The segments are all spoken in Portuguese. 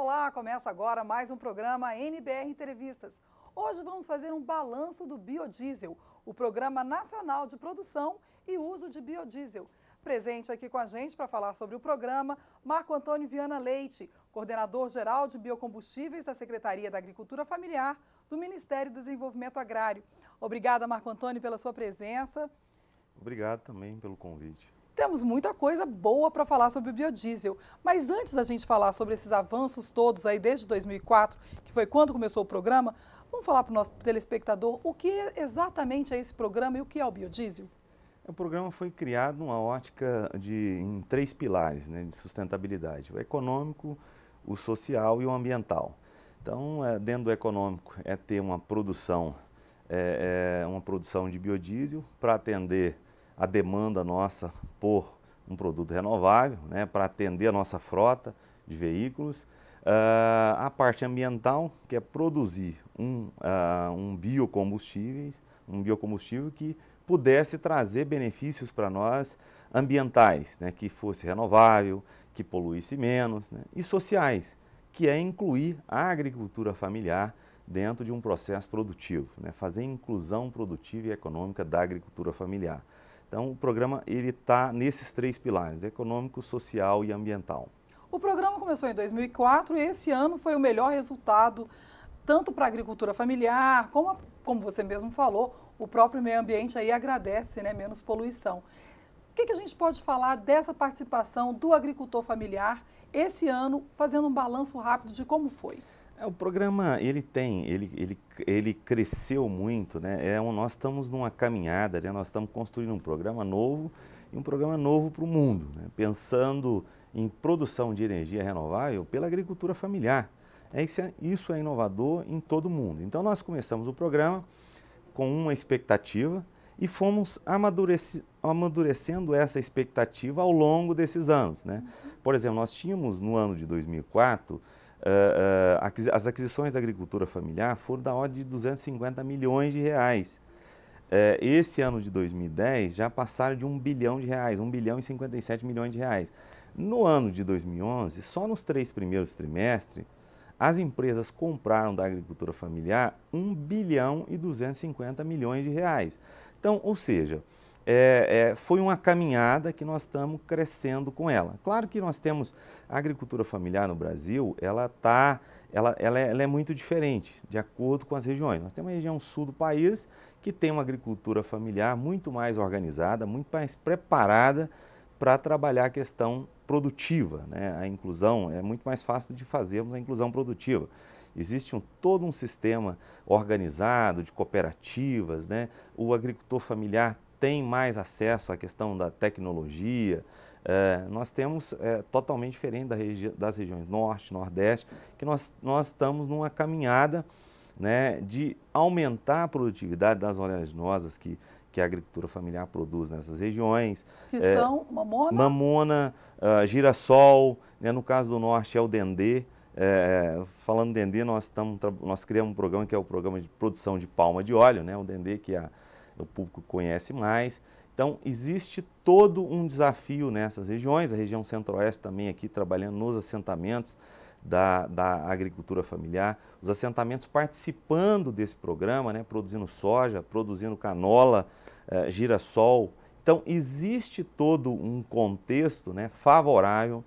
Olá, começa agora mais um programa NBR Entrevistas. Hoje vamos fazer um balanço do biodiesel, o Programa Nacional de Produção e Uso de Biodiesel. Presente aqui com a gente para falar sobre o programa, Marco Antônio Viana Leite, coordenador-geral de biocombustíveis da Secretaria da Agricultura Familiar do Ministério do Desenvolvimento Agrário. Obrigada, Marco Antônio, pela sua presença. Obrigado também pelo convite. Temos muita coisa boa para falar sobre o biodiesel, mas antes da gente falar sobre esses avanços todos aí desde 2004, que foi quando começou o programa, vamos falar para o nosso telespectador o que é exatamente é esse programa e o que é o biodiesel? O programa foi criado numa ótica de, em três pilares né, de sustentabilidade: o econômico, o social e o ambiental. Então, é, dentro do econômico é ter uma produção, é, é uma produção de biodiesel para atender a demanda nossa por um produto renovável, né, para atender a nossa frota de veículos. Uh, a parte ambiental, que é produzir um, uh, um biocombustível, um biocombustível que pudesse trazer benefícios para nós ambientais, né, que fosse renovável, que poluísse menos, né, e sociais, que é incluir a agricultura familiar dentro de um processo produtivo, né, fazer inclusão produtiva e econômica da agricultura familiar. Então, o programa ele está nesses três pilares: econômico, social e ambiental. O programa começou em 2004 e esse ano foi o melhor resultado tanto para a agricultura familiar, como, a, como você mesmo falou, o próprio meio ambiente aí agradece, né, menos poluição. O que, que a gente pode falar dessa participação do agricultor familiar esse ano, fazendo um balanço rápido de como foi? É, o programa, ele tem, ele, ele, ele cresceu muito, né? É um, nós estamos numa caminhada, né? nós estamos construindo um programa novo e um programa novo para o mundo, né? pensando em produção de energia renovável pela agricultura familiar. É, isso, é, isso é inovador em todo o mundo. Então nós começamos o programa com uma expectativa e fomos amadurecendo essa expectativa ao longo desses anos. Né? Uhum. Por exemplo, nós tínhamos no ano de 2004 Uh, as aquisições da agricultura familiar foram da ordem de 250 milhões de reais. Uh, esse ano de 2010 já passaram de 1 bilhão de reais, 1 bilhão e 57 milhões de reais. No ano de 2011, só nos três primeiros trimestres, as empresas compraram da agricultura familiar 1 bilhão e 250 milhões de reais. Então, ou seja, é, é, foi uma caminhada que nós estamos crescendo com ela. Claro que nós temos a agricultura familiar no Brasil, ela tá, ela, ela, é, ela é muito diferente de acordo com as regiões. Nós temos a região sul do país que tem uma agricultura familiar muito mais organizada, muito mais preparada para trabalhar a questão produtiva, né? A inclusão é muito mais fácil de fazermos a inclusão produtiva existe um, todo um sistema organizado de cooperativas, né? o agricultor familiar tem mais acesso à questão da tecnologia. É, nós temos é, totalmente diferente da regi das regiões norte, nordeste, que nós, nós estamos numa caminhada né, de aumentar a produtividade das oleaginosas que, que a agricultura familiar produz nessas regiões. Que é, são mamona? Mamona, uh, girassol, né, no caso do norte é o dendê. É, falando dendê, nós, tamo, nós criamos um programa que é o programa de produção de palma de óleo, né, o dendê que é a o público conhece mais. Então, existe todo um desafio nessas regiões, a região centro-oeste também aqui trabalhando nos assentamentos da, da agricultura familiar, os assentamentos participando desse programa, né, produzindo soja, produzindo canola, eh, girassol. Então, existe todo um contexto né, favorável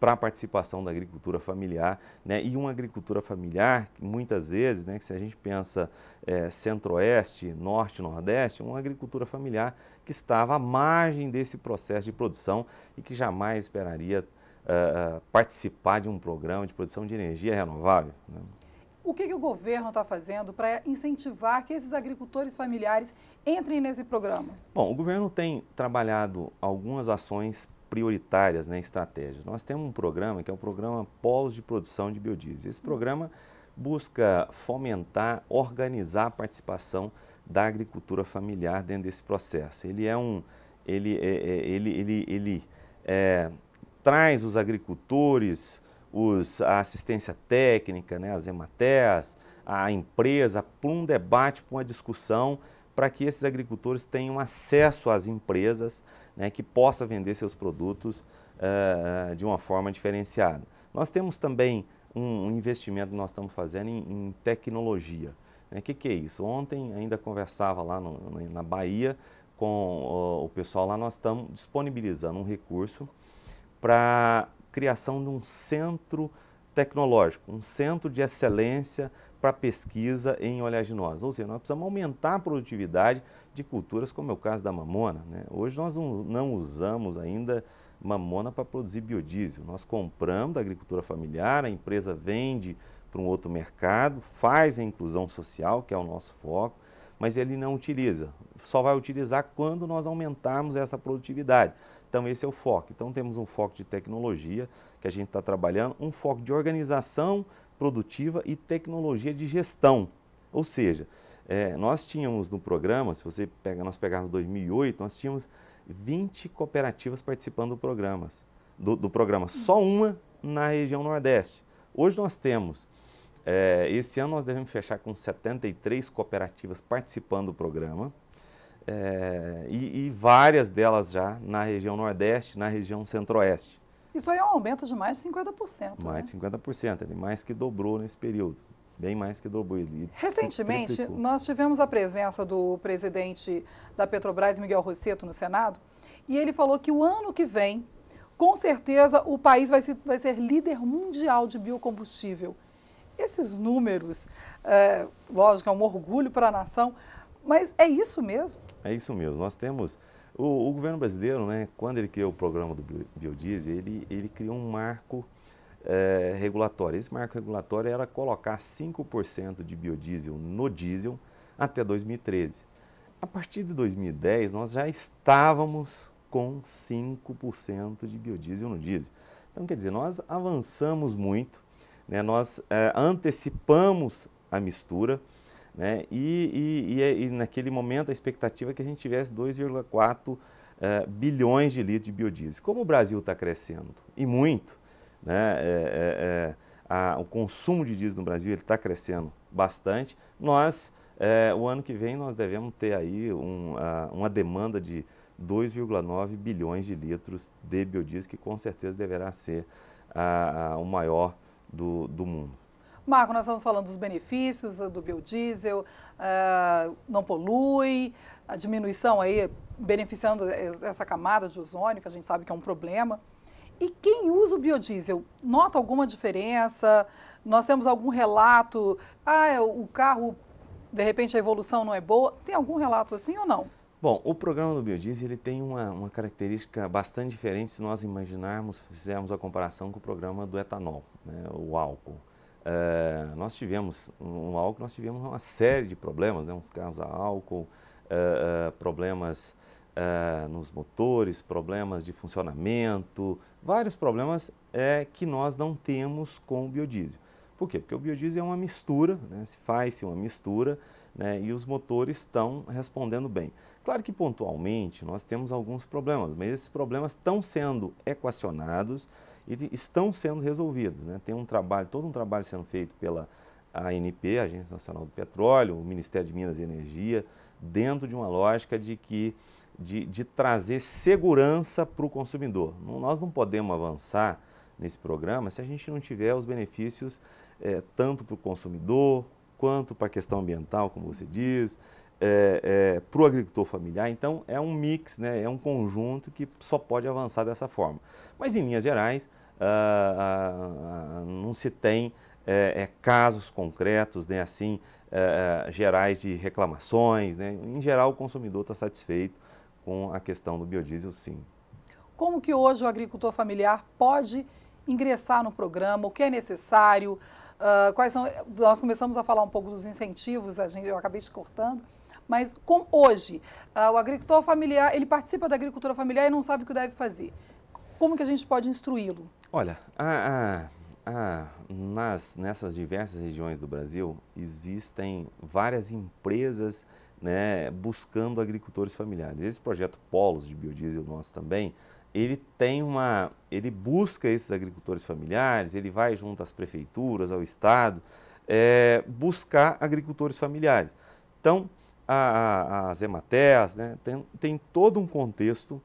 para a participação da agricultura familiar, né? E uma agricultura familiar, muitas vezes, né, que se a gente pensa é, centro-oeste, norte, nordeste, uma agricultura familiar que estava à margem desse processo de produção e que jamais esperaria uh, participar de um programa de produção de energia renovável. Né? O que, que, o governo está fazendo para incentivar que esses agricultores familiares entrem nesse programa? Bom, o governo tem trabalhado algumas ações prioritárias na né, estratégia. Nós temos um programa que é o programa Polos de Produção de Biodiesel. Esse programa busca fomentar, organizar a participação da agricultura familiar dentro desse processo. Ele é um, ele, é, é ele, ele, ele é, traz os agricultores, os, a assistência técnica, né, as EMATES, a empresa, para um debate, para uma discussão, para que esses agricultores tenham acesso às empresas, né, que possa vender seus produtos uh, de uma forma diferenciada. Nós temos também um, um investimento que nós estamos fazendo em, em tecnologia. O né? que, que é isso? Ontem ainda conversava lá no, na Bahia com o pessoal lá, nós estamos disponibilizando um recurso para criação de um centro tecnológico, um centro de excelência para pesquisa em oleaginosas. Ou seja, nós precisamos aumentar a produtividade de culturas, como é o caso da mamona. Né? Hoje nós não, não usamos ainda mamona para produzir biodiesel. Nós compramos da agricultura familiar, a empresa vende para um outro mercado, faz a inclusão social, que é o nosso foco, mas ele não utiliza. Só vai utilizar quando nós aumentarmos essa produtividade. Então, esse é o foco. Então, temos um foco de tecnologia que a gente está trabalhando, um foco de organização produtiva e tecnologia de gestão. Ou seja, é, nós tínhamos no programa, se você pega, nós pegarmos 2008, nós tínhamos 20 cooperativas participando do programa, do, do programa, só uma na região Nordeste. Hoje nós temos, é, esse ano nós devemos fechar com 73 cooperativas participando do programa é, e, e várias delas já na região Nordeste, na região Centro-Oeste. Isso aí é um aumento de mais de 50%. Mais né? de 50%, ele mais que dobrou nesse período. Bem mais que dobrou. Recentemente, triplicou. nós tivemos a presença do presidente da Petrobras, Miguel Rosseto, no Senado, e ele falou que o ano que vem, com certeza, o país vai ser, vai ser líder mundial de biocombustível. Esses números, é, lógico, é um orgulho para a nação, mas é isso mesmo? É isso mesmo. Nós temos o, o governo brasileiro, né, quando ele criou o programa do biodiesel, ele, ele criou um marco é, regulatório. Esse marco regulatório era colocar 5% de biodiesel no diesel até 2013. A partir de 2010, nós já estávamos com 5% de biodiesel no diesel. Então, quer dizer, nós avançamos muito, né? nós é, antecipamos a mistura. Né? E, e, e, é, e, naquele momento a expectativa é que a gente tivesse 2,4 uh, eh, bilhões de litros de biodiesel. Como o Brasil está crescendo, e muito, né? É, é, é, a, o consumo de diesel no Brasil está crescendo bastante, nós, é, o ano que vem, nós devemos ter aí um, uh, uma demanda de 2,9 bilhões de litros de biodiesel, que com certeza deverá ser uh, o maior do, do mundo. Marco, nós estamos falando dos benefícios do biodiesel, uh, não polui, a diminuição aí, beneficiando essa camada de ozônio, que a gente sabe que é um problema. E quem usa o biodiesel, nota alguma diferença? Nós temos algum relato? Ah, é, o carro, de repente, a evolução não é boa. Tem algum relato assim ou não? Bom, o programa do biodiesel ele tem uma, uma característica bastante diferente se nós imaginarmos, fizermos a comparação com o programa do etanol, né, o álcool. É, nós tivemos um álcool, nós tivemos uma série de problemas, né? uns carros a álcool, é, é, problemas nos motores, problemas de funcionamento, vários problemas é, que nós não temos com o biodiesel. Por quê? Porque o biodiesel é uma mistura, né? se faz-se uma mistura né, e os motores estão respondendo bem. Claro que pontualmente nós temos alguns problemas, mas esses problemas estão sendo equacionados e estão sendo resolvidos. Né? Tem um trabalho, todo um trabalho sendo feito pela ANP, Agência Nacional do Petróleo, o Ministério de Minas e Energia, dentro de uma lógica de que de, de trazer segurança para o consumidor. Não, nós não podemos avançar nesse programa se a gente não tiver os benefícios é, tanto para o consumidor quanto para a questão ambiental, como você diz, é, é, para o agricultor familiar. Então, é um mix, né? é um conjunto que só pode avançar dessa forma. Mas, em linhas gerais, ah, ah, ah não se tem é, é, casos concretos, né? assim, é, é, gerais de reclamações. Né? Em geral, o consumidor está satisfeito com a questão do biodiesel, sim. Como que hoje o agricultor familiar pode ingressar no programa? O que é necessário? Uh, quais são, nós começamos a falar um pouco dos incentivos, a gente, eu acabei te cortando, mas com, hoje, uh, o agricultor familiar, ele participa da agricultura familiar e não sabe o que deve fazer. Como que a gente pode instruí-lo? Olha, a, a, a, nas, nessas diversas regiões do Brasil, existem várias empresas né, buscando agricultores familiares. Esse projeto Polos de Biodiesel nosso também, ele tem uma, ele busca esses agricultores familiares, ele vai junto às prefeituras, ao estado, é, buscar agricultores familiares. Então, a, a, as emateas né, tem, tem todo um contexto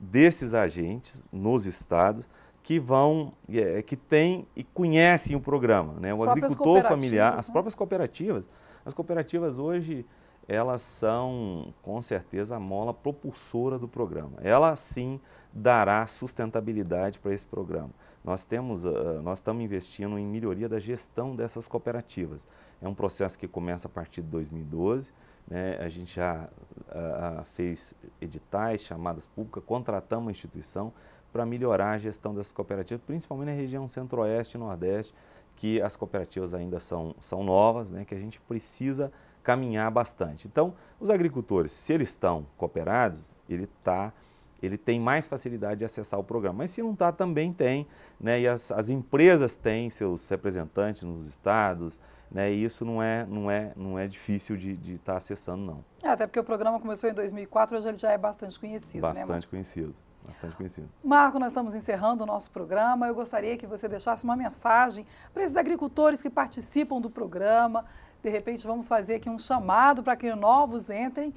desses agentes nos estados que vão, é, que têm e conhecem o programa, né? O agricultor familiar, né? as próprias cooperativas. As cooperativas hoje elas são, com certeza, a mola propulsora do programa. Ela sim dará sustentabilidade para esse programa. Nós temos, uh, nós estamos investindo em melhoria da gestão dessas cooperativas. É um processo que começa a partir de 2012. Né? A gente já uh, fez editais, chamadas públicas, contratamos a instituição para melhorar a gestão dessas cooperativas, principalmente na região centro-oeste e nordeste, que as cooperativas ainda são, são novas, né? que a gente precisa caminhar bastante. Então, os agricultores, se eles estão cooperados, ele tá, ele tem mais facilidade de acessar o programa. Mas se não está, também tem. Né? E as, as empresas têm seus representantes nos estados, né, e isso não é, não é, não é difícil de estar tá acessando, não. É, até porque o programa começou em 2004, hoje ele já é bastante conhecido. Né, bastante né, conhecido. Bastante conhecido. Marco, nós estamos encerrando o nosso programa. Eu gostaria que você deixasse uma mensagem para esses agricultores que participam do programa, de repente vamos fazer aqui um chamado para que novos entrem,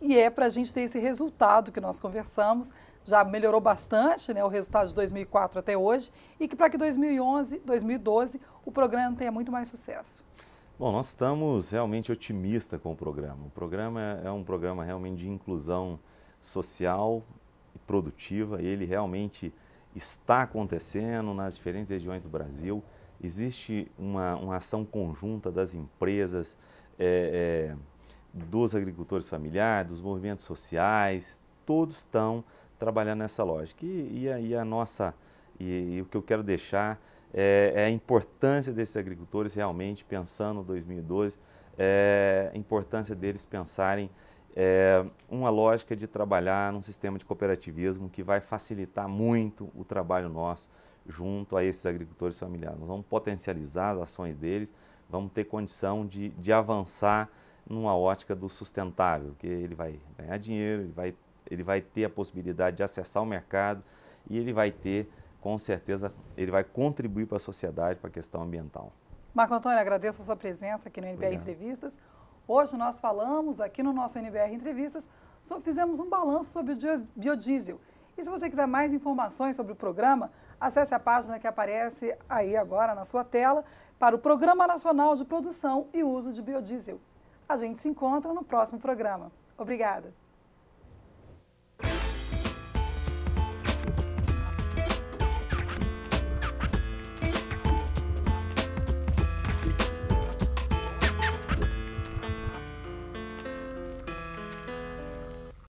e é para a gente ter esse resultado que nós conversamos, já melhorou bastante, né, o resultado de 2004 até hoje, e que para que 2011, 2012 o programa tenha muito mais sucesso. Bom, nós estamos realmente otimistas com o programa. O programa é, é um programa realmente de inclusão social e produtiva. Ele realmente está acontecendo nas diferentes regiões do Brasil existe uma, uma ação conjunta das empresas, é, é, dos agricultores familiares, dos movimentos sociais, todos estão trabalhando nessa lógica. E, e, a, e a, nossa, e, e, o que eu quero deixar é, é, a importância desses agricultores realmente pensando 2012, é a importância deles pensarem é uma lógica de trabalhar num sistema de cooperativismo que vai facilitar muito o trabalho nosso junto a esses agricultores familiares. Nós vamos potencializar as ações deles, vamos ter condição de, de avançar numa ótica do sustentável, que ele vai ganhar dinheiro, ele vai, ele vai ter a possibilidade de acessar o mercado e ele vai ter, com certeza, ele vai contribuir para a sociedade, para a questão ambiental. Marco Antônio, agradeço a sua presença aqui no NBR Obrigado. Entrevistas. Hoje nós falamos aqui no nosso NBR Entrevistas, sobre, fizemos um balanço sobre o biodiesel. E se você quiser mais informações sobre o programa, Acesse a página que aparece aí agora na sua tela para o Programa Nacional de Produção e Uso de Biodiesel. A gente se encontra no próximo programa. Obrigada!